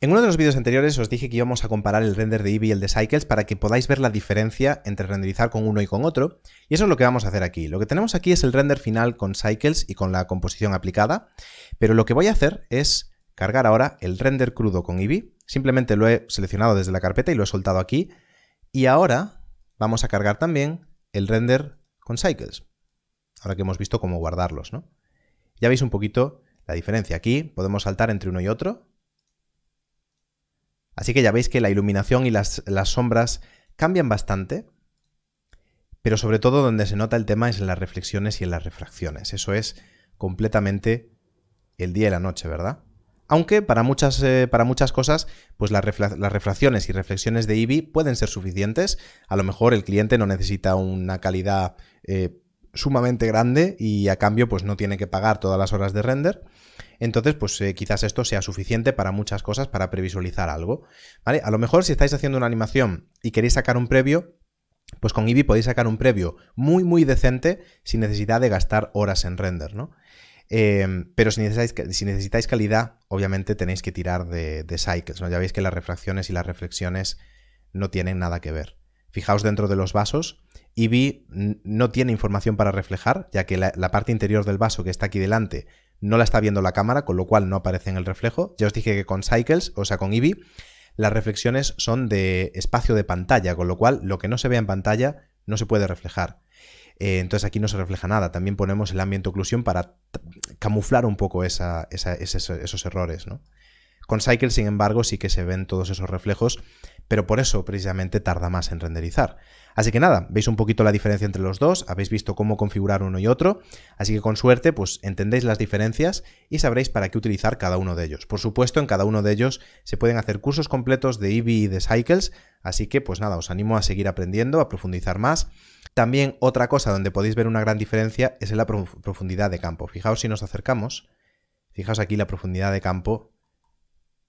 En uno de los vídeos anteriores os dije que íbamos a comparar el render de Eevee y el de Cycles para que podáis ver la diferencia entre renderizar con uno y con otro, y eso es lo que vamos a hacer aquí. Lo que tenemos aquí es el render final con Cycles y con la composición aplicada, pero lo que voy a hacer es cargar ahora el render crudo con Eevee, simplemente lo he seleccionado desde la carpeta y lo he soltado aquí, y ahora vamos a cargar también el render con Cycles, ahora que hemos visto cómo guardarlos, ¿no? Ya veis un poquito la diferencia. Aquí podemos saltar entre uno y otro, Así que ya veis que la iluminación y las, sombras cambian bastante, pero sobre todo donde se nota el tema es en las reflexiones y en las refracciones. Eso es completamente el día y la noche, ¿verdad? Aunque para muchas, eh, para muchas cosas, pues las, refracciones y reflexiones de Eevee pueden ser suficientes. A lo mejor el cliente no necesita una calidad eh, sumamente grande y a cambio pues no tiene que pagar todas las horas de render. Entonces, pues eh, quizás esto sea suficiente para muchas cosas, para previsualizar algo. ¿vale? A lo mejor si estáis haciendo una animación y queréis sacar un previo, pues con Eevee podéis sacar un previo muy, muy decente sin necesidad de gastar horas en render, ¿no? Em, pero si necesitáis, si necesitáis, calidad, obviamente tenéis que tirar de, de cycles, Ya veis que las refracciones y las reflexiones no tienen nada que ver. Fijaos dentro de los vasos, Eevee no tiene información para reflejar, ya que la parte interior del vaso que está aquí delante no la está viendo la cámara, con lo cual no aparece en el reflejo. Ya os dije que con Cycles, o sea, con Eevee, las reflexiones son de espacio de pantalla, con lo cual lo que no se vea en pantalla no se puede reflejar. Eh, entonces aquí no se refleja nada. También ponemos el ambiente oclusión para camuflar un poco esos, errores, Con cycles, sin embargo, sí que se ven todos esos reflejos pero por eso precisamente tarda más en renderizar. Así que nada, veis un poquito la diferencia entre los dos, habéis visto cómo configurar uno y otro, así que con suerte pues entendéis las diferencias y sabréis para qué utilizar cada uno de ellos. Por supuesto, en cada uno de ellos se pueden hacer cursos completos de Eevee y de Cycles, así que pues nada, os animo a seguir aprendiendo, a profundizar más. También otra cosa donde podéis ver una gran diferencia es en la profundidad de campo. Fijaos si nos acercamos, fijaos aquí la profundidad de campo,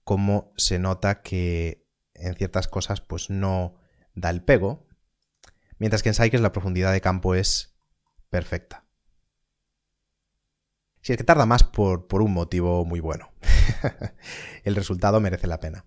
cómo se nota que en ciertas cosas pues no da el pego, mientras que en Sykes la profundidad de campo es perfecta. Si es que tarda más por, por un motivo muy bueno. el resultado merece la pena.